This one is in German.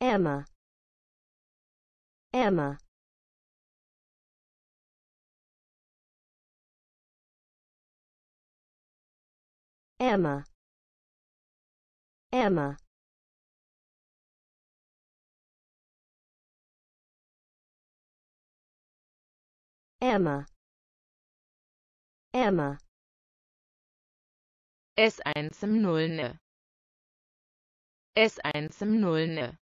Emma Emma Emma Emma Emma Emma S1 im Nullne S1 im Nullne